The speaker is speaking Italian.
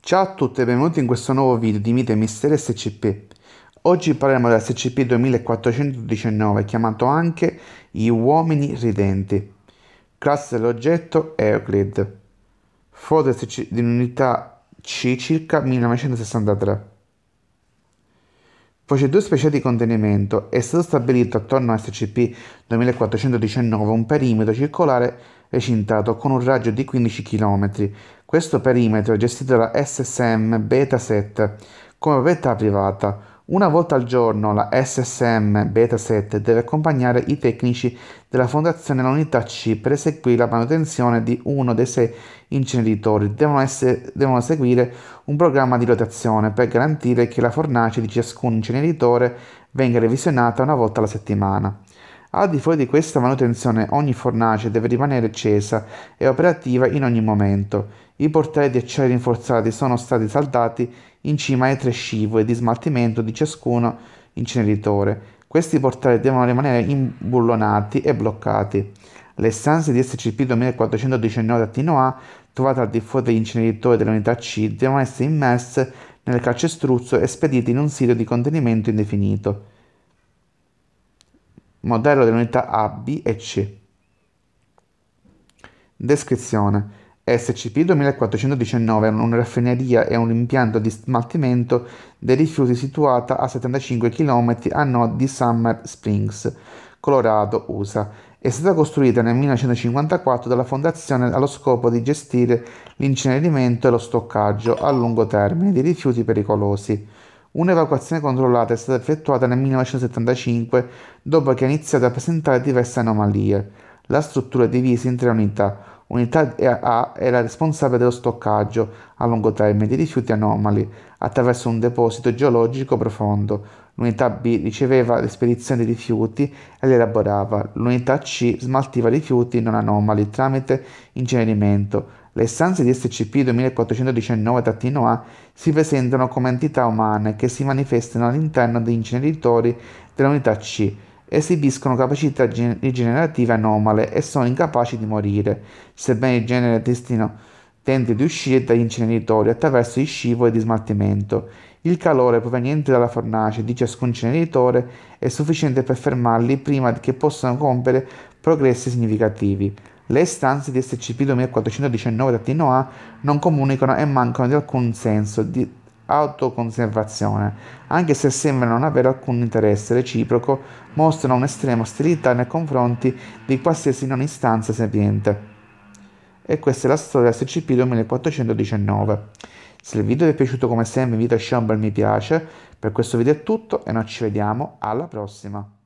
Ciao a tutti e benvenuti in questo nuovo video di Mite Misteri SCP. Oggi parliamo della SCP 2419 chiamato anche gli uomini ridenti. Classe dell'oggetto Euclid. Foto di un'unità C circa 1963 due specie di contenimento è stato stabilito attorno a SCP-2419 un perimetro circolare recintato con un raggio di 15 km. Questo perimetro è gestito da SSM Beta 7 come proprietà privata una volta al giorno la SSM Beta 7 deve accompagnare i tecnici della Fondazione all'unità C per eseguire la manutenzione di uno dei sei inceneritori. Devono, essere, devono seguire un programma di rotazione per garantire che la fornace di ciascun inceneritore venga revisionata una volta alla settimana. Al di fuori di questa manutenzione ogni fornace deve rimanere accesa e operativa in ogni momento. I portali di acciaio rinforzati sono stati saldati in cima ai tre scivoli di smaltimento di ciascuno inceneritore. Questi portali devono rimanere imbullonati e bloccati. Le stanze di SCP 2419-A trovate al di fuori degli inceneritori dell'unità C devono essere immerse nel calcestruzzo e spedite in un sito di contenimento indefinito modello delle unità A, B e C. Descrizione. SCP 2419 è una raffineria e un impianto di smaltimento dei rifiuti situata a 75 km a nord di Summer Springs, Colorado, USA. È stata costruita nel 1954 dalla fondazione allo scopo di gestire l'incenerimento e lo stoccaggio a lungo termine di rifiuti pericolosi. Un'evacuazione controllata è stata effettuata nel 1975 dopo che ha iniziato a presentare diverse anomalie. La struttura è divisa in tre unità. Unità A era responsabile dello stoccaggio a lungo termine di rifiuti anomali attraverso un deposito geologico profondo l'unità B riceveva le spedizioni dei rifiuti e le elaborava, l'unità C smaltiva rifiuti non anomali tramite incenerimento. Le stanze di SCP 2419-A si presentano come entità umane che si manifestano all'interno degli inceneritori dell'unità C, esibiscono capacità rigenerative anomale e sono incapaci di morire, sebbene il genere destino tenta di uscire dagli inceneritori attraverso il scivolo e di smaltimento. Il calore proveniente dalla fornace di ciascun inceneritore è sufficiente per fermarli prima che possano compiere progressi significativi. Le stanze di SCP-2419-A non comunicano e mancano di alcun senso di autoconservazione, anche se sembrano non avere alcun interesse reciproco, mostrano un'estrema ostilità nei confronti di qualsiasi non istanza sapiente. E questa è la storia del SCP 2419. Se il video vi è piaciuto come sempre invito a lasciare un bel mi piace, per questo video è tutto e noi ci vediamo alla prossima.